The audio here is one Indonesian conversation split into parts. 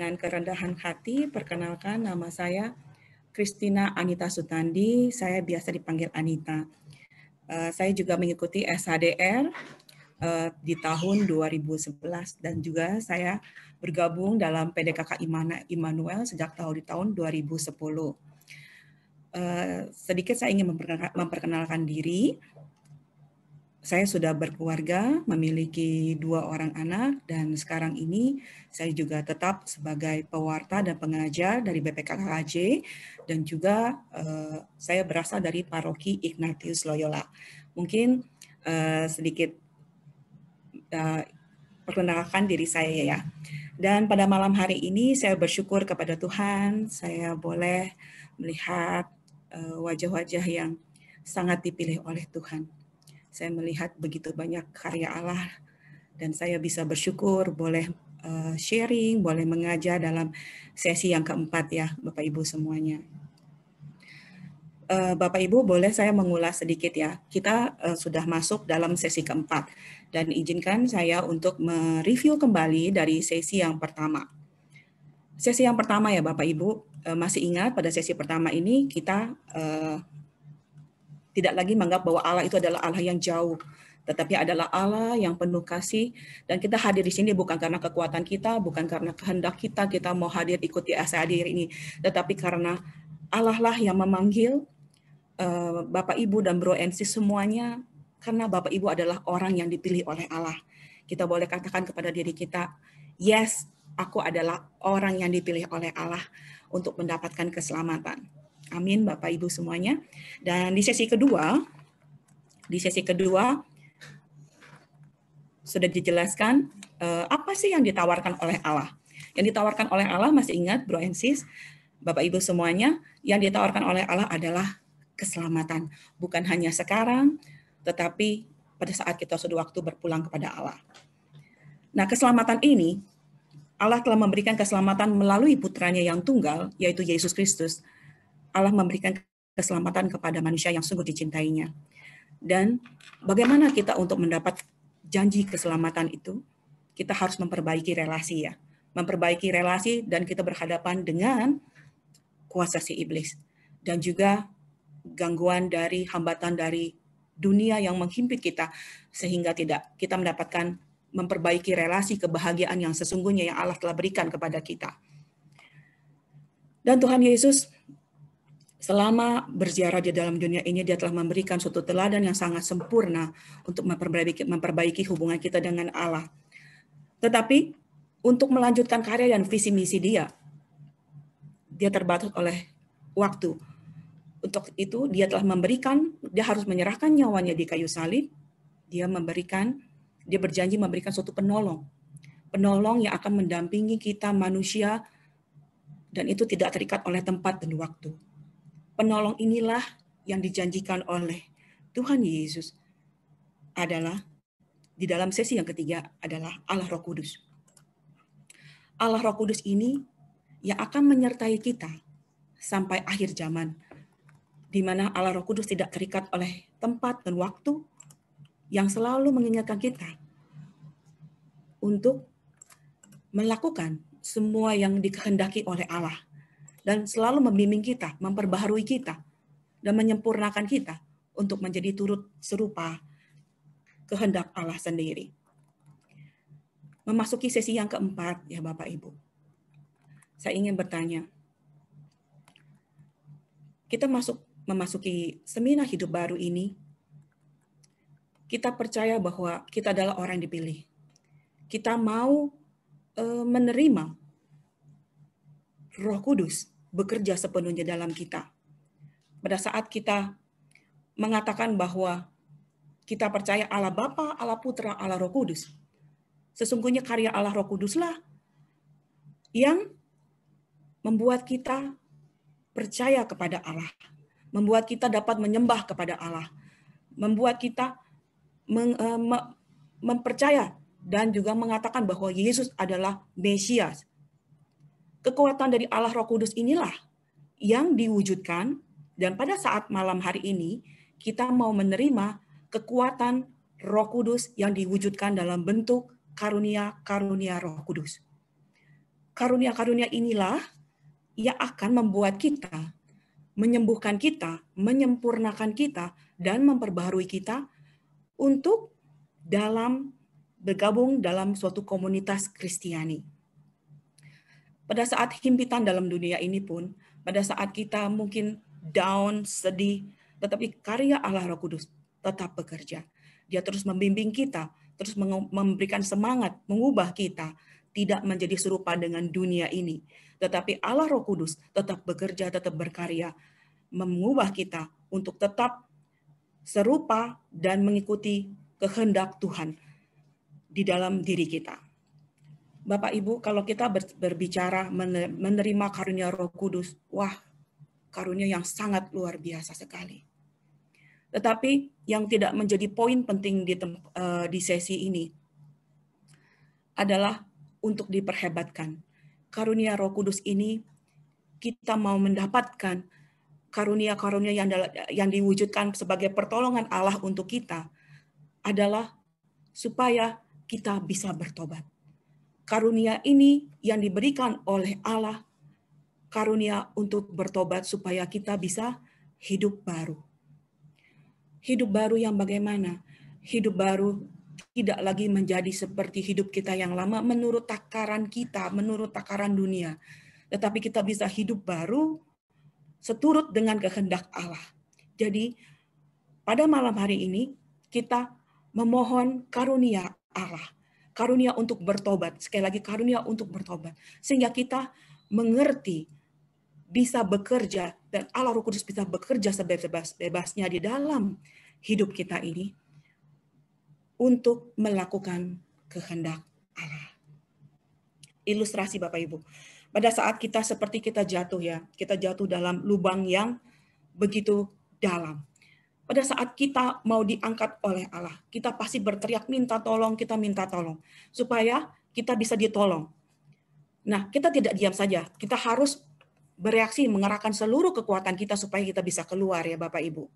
dengan kerendahan hati perkenalkan nama saya Kristina Anita Sutandi, saya biasa dipanggil Anita. Eh, saya juga mengikuti SHDR eh, di tahun 2011 dan juga saya bergabung dalam PDKK Immanuel sejak tahun di tahun 2010. Eh, sedikit saya ingin memperkenalkan diri saya sudah berkeluarga, memiliki dua orang anak, dan sekarang ini saya juga tetap sebagai pewarta dan pengajar dari BPKKJ, dan juga uh, saya berasal dari paroki Ignatius Loyola. Mungkin uh, sedikit uh, perkenalkan diri saya ya. Dan pada malam hari ini saya bersyukur kepada Tuhan, saya boleh melihat wajah-wajah uh, yang sangat dipilih oleh Tuhan saya melihat begitu banyak karya Allah dan saya bisa bersyukur boleh eh, sharing, boleh mengajar dalam sesi yang keempat ya Bapak Ibu semuanya. Eh, Bapak Ibu boleh saya mengulas sedikit ya. Kita eh, sudah masuk dalam sesi keempat dan izinkan saya untuk mereview kembali dari sesi yang pertama. Sesi yang pertama ya Bapak Ibu, masih ingat pada sesi pertama ini kita uh, tidak lagi menganggap bahwa Allah itu adalah Allah yang jauh, tetapi adalah Allah yang penuh kasih dan kita hadir di sini bukan karena kekuatan kita, bukan karena kehendak kita, kita mau hadir ikuti asa hadir ini, tetapi karena Allah lah yang memanggil eh, Bapak Ibu dan Bro NC semuanya karena Bapak Ibu adalah orang yang dipilih oleh Allah. Kita boleh katakan kepada diri kita, yes, aku adalah orang yang dipilih oleh Allah untuk mendapatkan keselamatan. Amin Bapak Ibu semuanya. Dan di sesi kedua, di sesi kedua sudah dijelaskan eh, apa sih yang ditawarkan oleh Allah. Yang ditawarkan oleh Allah masih ingat Bro Ensis, Bapak Ibu semuanya, yang ditawarkan oleh Allah adalah keselamatan, bukan hanya sekarang, tetapi pada saat kita sudah waktu berpulang kepada Allah. Nah, keselamatan ini Allah telah memberikan keselamatan melalui putranya yang tunggal, yaitu Yesus Kristus Allah memberikan keselamatan kepada manusia yang sungguh dicintainya. Dan bagaimana kita untuk mendapat janji keselamatan itu? Kita harus memperbaiki relasi ya. Memperbaiki relasi dan kita berhadapan dengan kuasa si iblis. Dan juga gangguan dari hambatan dari dunia yang menghimpit kita sehingga tidak kita mendapatkan memperbaiki relasi kebahagiaan yang sesungguhnya yang Allah telah berikan kepada kita. Dan Tuhan Yesus selama berziarah di dalam dunia ini dia telah memberikan suatu teladan yang sangat sempurna untuk memperbaiki, memperbaiki hubungan kita dengan Allah. Tetapi untuk melanjutkan karya dan visi misi dia, dia terbatas oleh waktu. Untuk itu dia telah memberikan, dia harus menyerahkan nyawanya di kayu salib. Dia memberikan, dia berjanji memberikan suatu penolong. Penolong yang akan mendampingi kita manusia dan itu tidak terikat oleh tempat dan waktu penolong inilah yang dijanjikan oleh Tuhan Yesus adalah di dalam sesi yang ketiga adalah Allah Roh Kudus. Allah Roh Kudus ini yang akan menyertai kita sampai akhir zaman, di mana Allah Roh Kudus tidak terikat oleh tempat dan waktu yang selalu mengingatkan kita untuk melakukan semua yang dikehendaki oleh Allah dan selalu membimbing kita, memperbaharui kita, dan menyempurnakan kita untuk menjadi turut serupa kehendak Allah sendiri. Memasuki sesi yang keempat, ya Bapak Ibu. Saya ingin bertanya, kita masuk memasuki seminar hidup baru ini, kita percaya bahwa kita adalah orang yang dipilih. Kita mau eh, menerima Roh Kudus bekerja sepenuhnya dalam kita. Pada saat kita mengatakan bahwa kita percaya Allah Bapa, Allah Putra, Allah Roh Kudus. Sesungguhnya karya Allah Roh Kuduslah yang membuat kita percaya kepada Allah, membuat kita dapat menyembah kepada Allah, membuat kita eh, mempercaya dan juga mengatakan bahwa Yesus adalah Mesias, Kekuatan dari Allah Roh Kudus inilah yang diwujudkan dan pada saat malam hari ini kita mau menerima kekuatan Roh Kudus yang diwujudkan dalam bentuk karunia-karunia Roh Kudus. Karunia-karunia inilah yang akan membuat kita menyembuhkan kita, menyempurnakan kita, dan memperbaharui kita untuk dalam bergabung dalam suatu komunitas Kristiani pada saat himpitan dalam dunia ini pun, pada saat kita mungkin down, sedih, tetapi karya Allah Roh Kudus tetap bekerja. Dia terus membimbing kita, terus memberikan semangat, mengubah kita, tidak menjadi serupa dengan dunia ini. Tetapi Allah Roh Kudus tetap bekerja, tetap berkarya, mengubah kita untuk tetap serupa dan mengikuti kehendak Tuhan di dalam diri kita. Bapak Ibu, kalau kita berbicara menerima karunia Roh Kudus, wah, karunia yang sangat luar biasa sekali. Tetapi yang tidak menjadi poin penting di, eh, di sesi ini adalah untuk diperhebatkan. Karunia Roh Kudus ini kita mau mendapatkan karunia-karunia yang yang diwujudkan sebagai pertolongan Allah untuk kita adalah supaya kita bisa bertobat karunia ini yang diberikan oleh Allah, karunia untuk bertobat supaya kita bisa hidup baru. Hidup baru yang bagaimana? Hidup baru tidak lagi menjadi seperti hidup kita yang lama menurut takaran kita, menurut takaran dunia. Tetapi kita bisa hidup baru seturut dengan kehendak Allah. Jadi pada malam hari ini kita memohon karunia Allah karunia untuk bertobat. Sekali lagi karunia untuk bertobat. Sehingga kita mengerti bisa bekerja dan Allah Roh Kudus bisa bekerja sebebas-bebasnya di dalam hidup kita ini untuk melakukan kehendak Allah. Ilustrasi Bapak Ibu. Pada saat kita seperti kita jatuh ya, kita jatuh dalam lubang yang begitu dalam. Pada saat kita mau diangkat oleh Allah, kita pasti berteriak minta tolong, kita minta tolong. Supaya kita bisa ditolong. Nah, kita tidak diam saja. Kita harus bereaksi mengerahkan seluruh kekuatan kita supaya kita bisa keluar ya Bapak Ibu.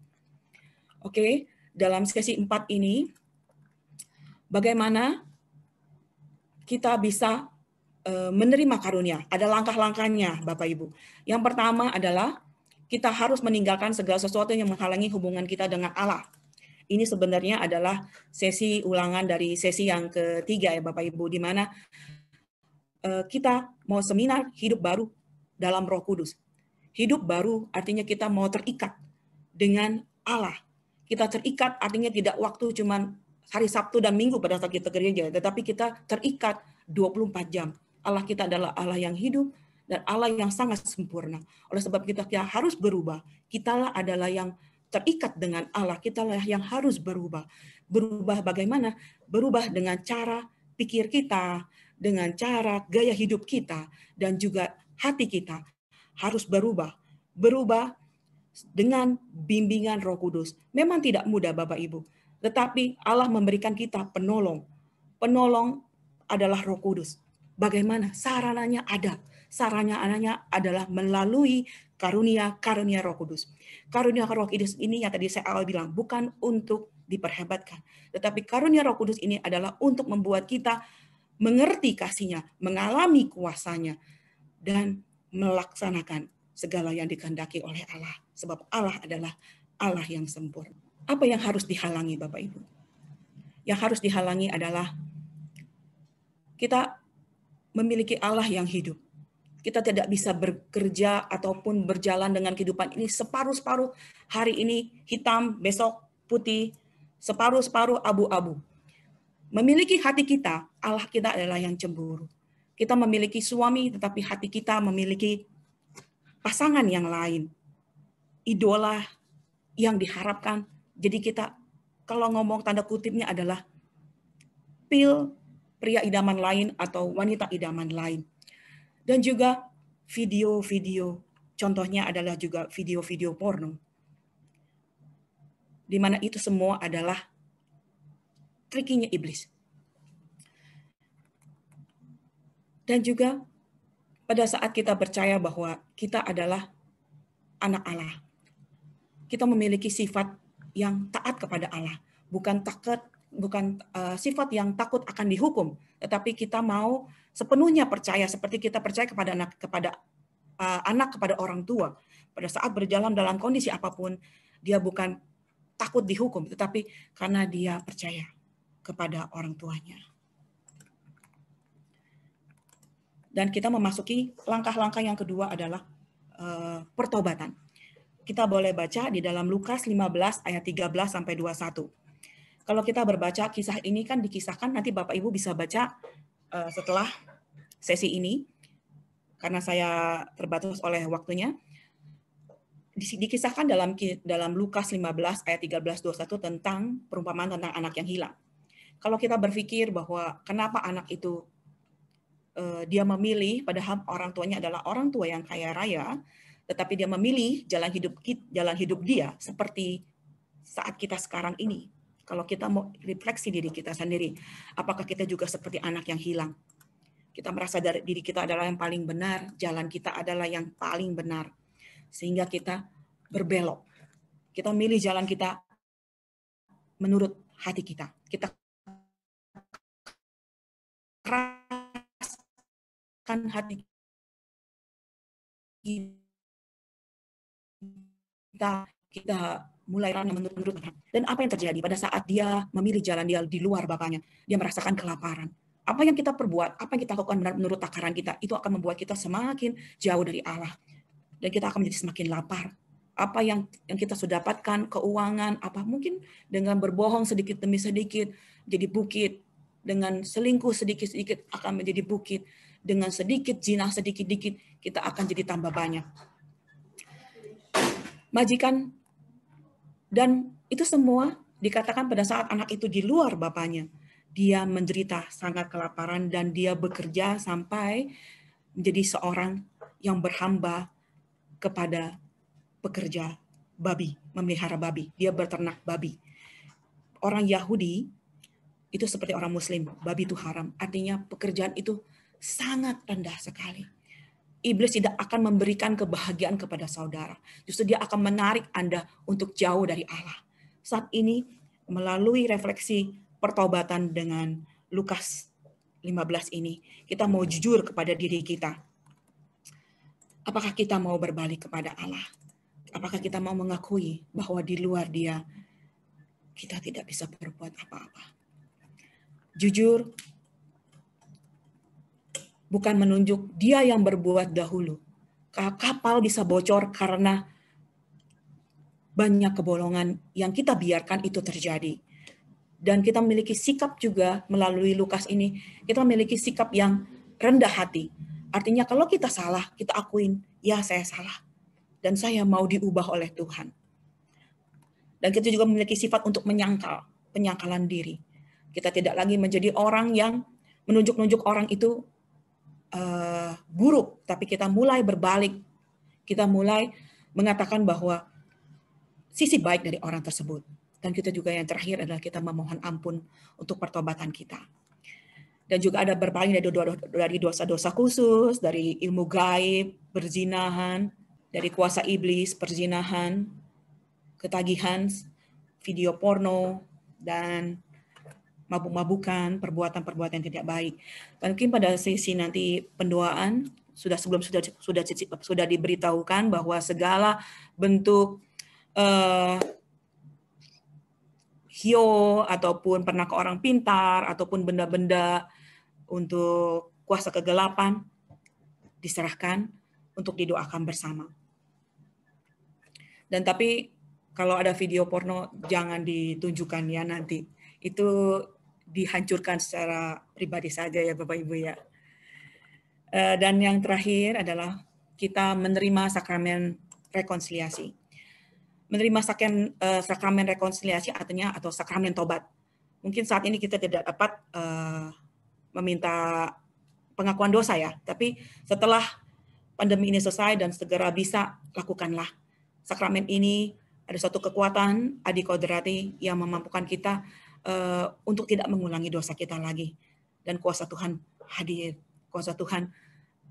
Oke, dalam sesi 4 ini bagaimana kita bisa eh, menerima karunia. Ada langkah-langkahnya Bapak Ibu. Yang pertama adalah kita harus meninggalkan segala sesuatu yang menghalangi hubungan kita dengan Allah. Ini sebenarnya adalah sesi ulangan dari sesi yang ketiga ya Bapak Ibu, di mana eh, kita mau seminar hidup baru dalam roh kudus. Hidup baru artinya kita mau terikat dengan Allah. Kita terikat artinya tidak waktu cuman hari Sabtu dan Minggu pada saat kita kerja-kerja, tetapi kita terikat 24 jam. Allah kita adalah Allah yang hidup, dan Allah yang sangat sempurna. Oleh sebab kita yang harus berubah, kitalah adalah yang terikat dengan Allah, kitalah yang harus berubah. Berubah bagaimana? Berubah dengan cara pikir kita, dengan cara gaya hidup kita, dan juga hati kita harus berubah. Berubah dengan bimbingan Roh Kudus. Memang tidak mudah, Bapak Ibu, tetapi Allah memberikan kita penolong. Penolong adalah Roh Kudus. Bagaimana sarananya ada? sarannya anaknya adalah melalui karunia-karunia roh kudus. Karunia roh kudus ini yang tadi saya awal bilang, bukan untuk diperhebatkan. Tetapi karunia roh kudus ini adalah untuk membuat kita mengerti kasihnya, mengalami kuasanya, dan melaksanakan segala yang dikehendaki oleh Allah. Sebab Allah adalah Allah yang sempurna. Apa yang harus dihalangi Bapak Ibu? Yang harus dihalangi adalah kita memiliki Allah yang hidup kita tidak bisa bekerja ataupun berjalan dengan kehidupan ini separuh-separuh hari ini hitam, besok putih, separuh-separuh abu-abu. Memiliki hati kita, Allah kita adalah yang cemburu. Kita memiliki suami, tetapi hati kita memiliki pasangan yang lain. Idola yang diharapkan. Jadi kita kalau ngomong tanda kutipnya adalah pil pria idaman lain atau wanita idaman lain dan juga video-video. Contohnya adalah juga video-video porno. Di mana itu semua adalah trikinya iblis. Dan juga pada saat kita percaya bahwa kita adalah anak Allah. Kita memiliki sifat yang taat kepada Allah, bukan takut, bukan uh, sifat yang takut akan dihukum, tetapi kita mau sepenuhnya percaya seperti kita percaya kepada anak kepada uh, anak kepada orang tua pada saat berjalan dalam kondisi apapun dia bukan takut dihukum tetapi karena dia percaya kepada orang tuanya. Dan kita memasuki langkah-langkah yang kedua adalah uh, pertobatan. Kita boleh baca di dalam Lukas 15 ayat 13 sampai 21. Kalau kita berbaca kisah ini kan dikisahkan nanti Bapak Ibu bisa baca uh, setelah sesi ini karena saya terbatas oleh waktunya dikisahkan dalam dalam Lukas 15 ayat 13 21 tentang perumpamaan tentang anak yang hilang. Kalau kita berpikir bahwa kenapa anak itu uh, dia memilih padahal orang tuanya adalah orang tua yang kaya raya, tetapi dia memilih jalan hidup jalan hidup dia seperti saat kita sekarang ini. Kalau kita mau refleksi diri kita sendiri, apakah kita juga seperti anak yang hilang? Kita merasa dari diri kita adalah yang paling benar, jalan kita adalah yang paling benar. Sehingga kita berbelok. Kita milih jalan kita menurut hati kita. Kita keraskan hati kita kita mulai menurut Tuhan. Dan apa yang terjadi pada saat dia memilih jalan dia di luar Bapaknya, dia merasakan kelaparan. Apa yang kita perbuat, apa yang kita lakukan menurut takaran kita, itu akan membuat kita semakin jauh dari Allah. Dan kita akan menjadi semakin lapar. Apa yang yang kita sudah dapatkan, keuangan, apa mungkin dengan berbohong sedikit demi sedikit, jadi bukit. Dengan selingkuh sedikit-sedikit akan menjadi bukit. Dengan sedikit jinah sedikit-dikit, kita akan jadi tambah banyak. Majikan dan itu semua dikatakan pada saat anak itu di luar bapaknya. Dia menderita sangat kelaparan dan dia bekerja sampai menjadi seorang yang berhamba kepada pekerja babi, memelihara babi. Dia berternak babi. Orang Yahudi itu seperti orang Muslim, babi itu haram. Artinya pekerjaan itu sangat rendah sekali iblis tidak akan memberikan kebahagiaan kepada saudara. Justru dia akan menarik Anda untuk jauh dari Allah. Saat ini melalui refleksi pertobatan dengan Lukas 15 ini, kita mau jujur kepada diri kita. Apakah kita mau berbalik kepada Allah? Apakah kita mau mengakui bahwa di luar dia kita tidak bisa berbuat apa-apa? Jujur bukan menunjuk dia yang berbuat dahulu. Kapal bisa bocor karena banyak kebolongan yang kita biarkan itu terjadi. Dan kita memiliki sikap juga melalui Lukas ini, kita memiliki sikap yang rendah hati. Artinya kalau kita salah, kita akuin, ya saya salah. Dan saya mau diubah oleh Tuhan. Dan kita juga memiliki sifat untuk menyangkal, penyangkalan diri. Kita tidak lagi menjadi orang yang menunjuk-nunjuk orang itu uh, buruk, tapi kita mulai berbalik. Kita mulai mengatakan bahwa sisi baik dari orang tersebut. Dan kita juga yang terakhir adalah kita memohon ampun untuk pertobatan kita. Dan juga ada berbalik dari dosa-dosa khusus, dari ilmu gaib, berzinahan dari kuasa iblis, perzinahan, ketagihan, video porno, dan mabuk-mabukan, perbuatan-perbuatan yang tidak baik. Mungkin pada sisi nanti pendoaan sudah sebelum sudah sudah sudah diberitahukan bahwa segala bentuk uh, hio ataupun pernah ke orang pintar ataupun benda-benda untuk kuasa kegelapan diserahkan untuk didoakan bersama. Dan tapi kalau ada video porno jangan ditunjukkan ya nanti. Itu dihancurkan secara pribadi saja ya Bapak Ibu ya. Eh, dan yang terakhir adalah kita menerima sakramen rekonsiliasi. Menerima sakramen, eh, sakramen rekonsiliasi artinya atau sakramen tobat. Mungkin saat ini kita tidak dapat eh, meminta pengakuan dosa ya, tapi setelah pandemi ini selesai dan segera bisa lakukanlah. Sakramen ini ada satu kekuatan adikodrati yang memampukan kita Eh, untuk tidak mengulangi dosa kita lagi. Dan kuasa Tuhan hadir, kuasa Tuhan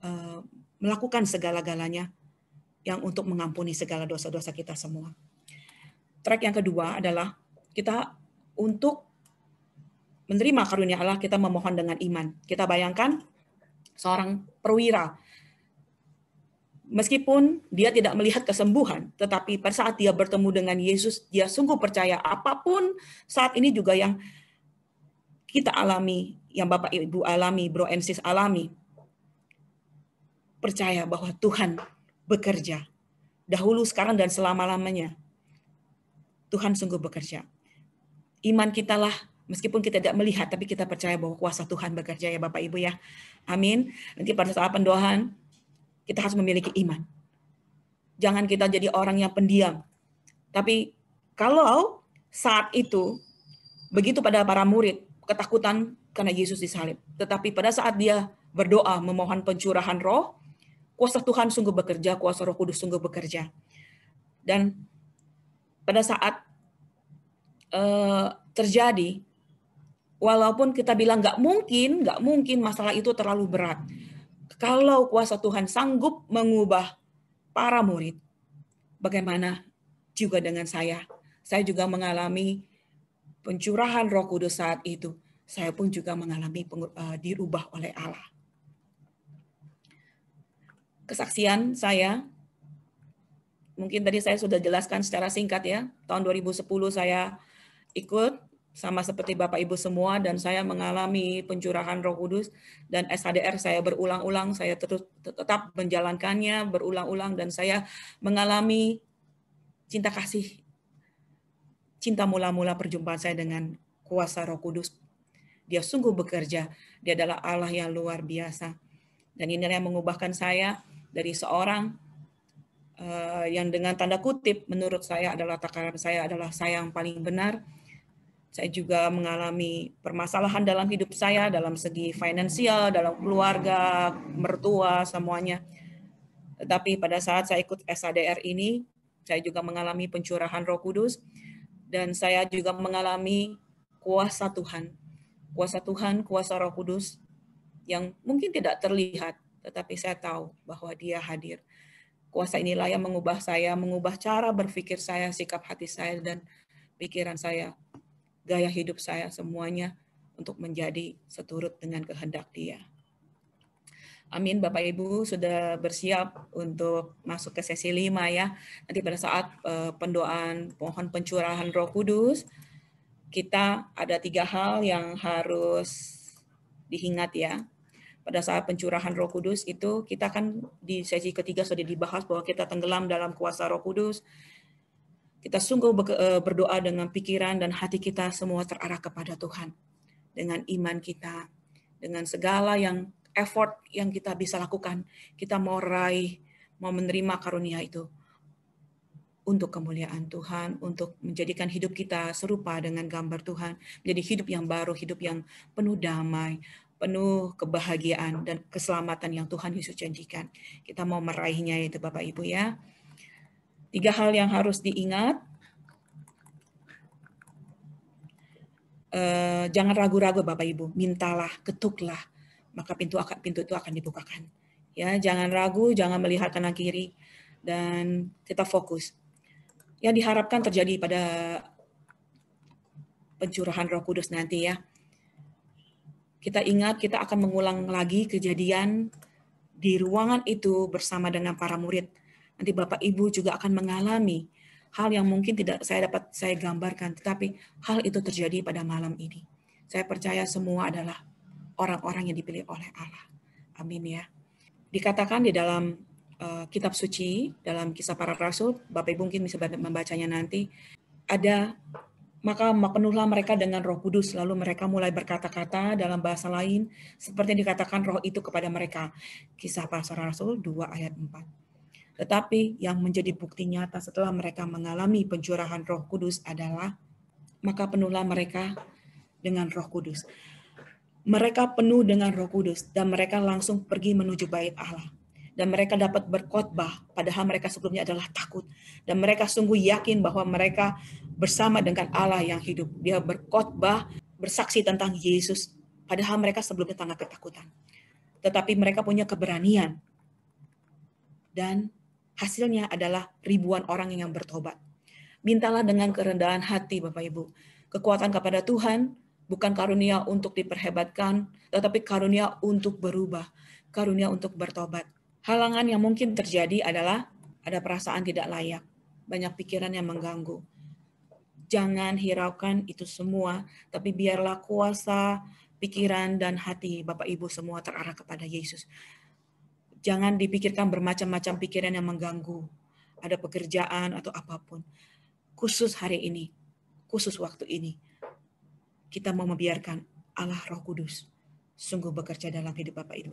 eh, melakukan segala-galanya yang untuk mengampuni segala dosa-dosa kita semua. Track yang kedua adalah kita untuk menerima karunia Allah kita memohon dengan iman. Kita bayangkan seorang perwira Meskipun dia tidak melihat kesembuhan, tetapi pada saat dia bertemu dengan Yesus, dia sungguh percaya apapun saat ini juga yang kita alami, yang Bapak Ibu alami, Bro Ensis alami. Percaya bahwa Tuhan bekerja dahulu, sekarang, dan selama-lamanya. Tuhan sungguh bekerja. Iman kita lah, Meskipun kita tidak melihat, tapi kita percaya bahwa kuasa Tuhan bekerja ya Bapak Ibu ya. Amin. Nanti pada saat pendoahan. Kita harus memiliki iman. Jangan kita jadi orang yang pendiam. Tapi kalau saat itu begitu pada para murid ketakutan karena Yesus disalib. Tetapi pada saat dia berdoa memohon pencurahan roh, kuasa Tuhan sungguh bekerja, kuasa roh kudus sungguh bekerja. Dan pada saat uh, terjadi, walaupun kita bilang nggak mungkin, nggak mungkin masalah itu terlalu berat. Kalau kuasa Tuhan sanggup mengubah para murid, bagaimana juga dengan saya? Saya juga mengalami pencurahan Roh Kudus saat itu. Saya pun juga mengalami eh, dirubah oleh Allah. Kesaksian saya mungkin tadi saya sudah jelaskan secara singkat ya. Tahun 2010 saya ikut sama seperti Bapak Ibu semua dan saya mengalami pencurahan Roh Kudus dan SHDR saya berulang-ulang saya terus tetap menjalankannya berulang-ulang dan saya mengalami cinta kasih cinta mula-mula perjumpaan saya dengan kuasa Roh Kudus dia sungguh bekerja dia adalah Allah yang luar biasa dan ini yang mengubahkan saya dari seorang eh, yang dengan tanda kutip menurut saya adalah takaran saya adalah saya yang paling benar saya juga mengalami permasalahan dalam hidup saya, dalam segi finansial, dalam keluarga, mertua, semuanya. Tetapi pada saat saya ikut SADR ini, saya juga mengalami pencurahan roh kudus, dan saya juga mengalami kuasa Tuhan. Kuasa Tuhan, kuasa roh kudus yang mungkin tidak terlihat, tetapi saya tahu bahwa dia hadir kuasa inilah yang mengubah saya, mengubah cara berpikir saya, sikap hati saya, dan pikiran saya gaya hidup saya semuanya untuk menjadi seturut dengan kehendak Dia. Amin Bapak Ibu sudah bersiap untuk masuk ke sesi 5 ya. Nanti pada saat uh, pendoaan pohon pencurahan Roh Kudus kita ada tiga hal yang harus diingat ya. Pada saat pencurahan Roh Kudus itu kita kan di sesi ketiga sudah dibahas bahwa kita tenggelam dalam kuasa Roh Kudus kita sungguh eh, berdoa dengan pikiran dan hati kita semua terarah kepada Tuhan. Dengan iman kita, dengan segala yang effort yang kita bisa lakukan, kita mau raih, mau menerima karunia itu untuk kemuliaan Tuhan, untuk menjadikan hidup kita serupa dengan gambar Tuhan, menjadi hidup yang baru, hidup yang penuh damai, penuh kebahagiaan dan keselamatan yang Tuhan Yesus janjikan. Kita mau meraihnya itu Bapak Ibu ya. Tiga hal yang harus diingat. Eh, jangan ragu-ragu Bapak Ibu, mintalah, ketuklah, maka pintu akan pintu itu akan dibukakan. Ya, jangan ragu, jangan melihat kanan kiri dan kita fokus. Yang diharapkan terjadi pada pencurahan Roh Kudus nanti ya. Kita ingat kita akan mengulang lagi kejadian di ruangan itu bersama dengan para murid nanti Bapak Ibu juga akan mengalami hal yang mungkin tidak saya dapat saya gambarkan, tetapi hal itu terjadi pada malam ini. Saya percaya semua adalah orang-orang yang dipilih oleh Allah. Amin ya. Dikatakan di dalam uh, kitab suci, dalam kisah para rasul, Bapak Ibu mungkin bisa membacanya nanti, ada maka penuhlah mereka dengan roh kudus, lalu mereka mulai berkata-kata dalam bahasa lain, seperti yang dikatakan roh itu kepada mereka. Kisah para rasul 2 ayat 4. Tetapi yang menjadi bukti nyata setelah mereka mengalami pencurahan Roh Kudus adalah maka penuhlah mereka dengan Roh Kudus. Mereka penuh dengan Roh Kudus dan mereka langsung pergi menuju bait Allah. Dan mereka dapat berkhotbah padahal mereka sebelumnya adalah takut dan mereka sungguh yakin bahwa mereka bersama dengan Allah yang hidup. Dia berkhotbah bersaksi tentang Yesus padahal mereka sebelumnya sangat ketakutan. Tetapi mereka punya keberanian dan hasilnya adalah ribuan orang yang bertobat. Mintalah dengan kerendahan hati Bapak Ibu. Kekuatan kepada Tuhan bukan karunia untuk diperhebatkan, tetapi karunia untuk berubah, karunia untuk bertobat. Halangan yang mungkin terjadi adalah ada perasaan tidak layak, banyak pikiran yang mengganggu. Jangan hiraukan itu semua, tapi biarlah kuasa pikiran dan hati Bapak Ibu semua terarah kepada Yesus. Jangan dipikirkan bermacam-macam pikiran yang mengganggu. Ada pekerjaan atau apapun. Khusus hari ini, khusus waktu ini, kita mau membiarkan Allah Roh Kudus sungguh bekerja dalam hidup Bapak Ibu.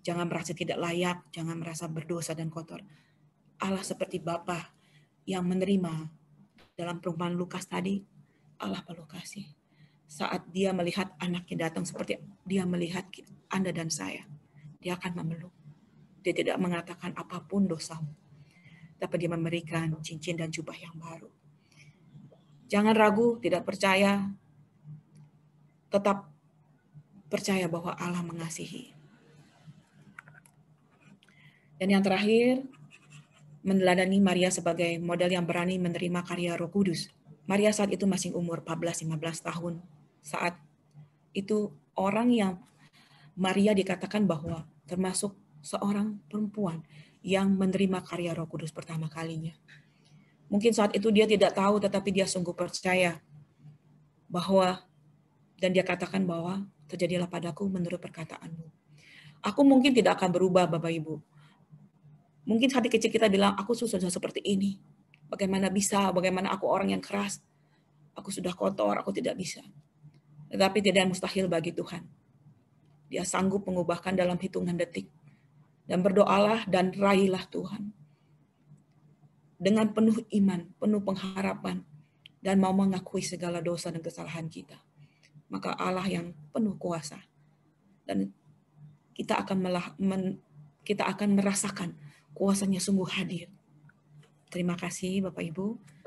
Jangan merasa tidak layak, jangan merasa berdosa dan kotor. Allah seperti Bapa yang menerima dalam perumpamaan Lukas tadi, Allah perlu kasih. Saat dia melihat anaknya datang seperti dia melihat Anda dan saya, dia akan memeluk. Dia tidak mengatakan apapun dosamu. Tapi dia memberikan cincin dan jubah yang baru. Jangan ragu, tidak percaya. Tetap percaya bahwa Allah mengasihi. Dan yang terakhir, meneladani Maria sebagai model yang berani menerima karya Roh Kudus. Maria saat itu masih umur 14-15 tahun. Saat itu orang yang Maria dikatakan bahwa termasuk seorang perempuan yang menerima karya Roh Kudus pertama kalinya. Mungkin saat itu dia tidak tahu, tetapi dia sungguh percaya bahwa dan dia katakan bahwa terjadilah padaku menurut perkataanmu. Aku mungkin tidak akan berubah, Bapak Ibu. Mungkin hati kecil kita bilang, aku sudah seperti ini. Bagaimana bisa, bagaimana aku orang yang keras. Aku sudah kotor, aku tidak bisa. Tetapi tidak mustahil bagi Tuhan. Dia sanggup mengubahkan dalam hitungan detik dan berdoalah dan raihlah Tuhan. Dengan penuh iman, penuh pengharapan, dan mau mengakui segala dosa dan kesalahan kita. Maka Allah yang penuh kuasa dan kita akan melah, men, kita akan merasakan kuasanya sungguh hadir. Terima kasih Bapak Ibu.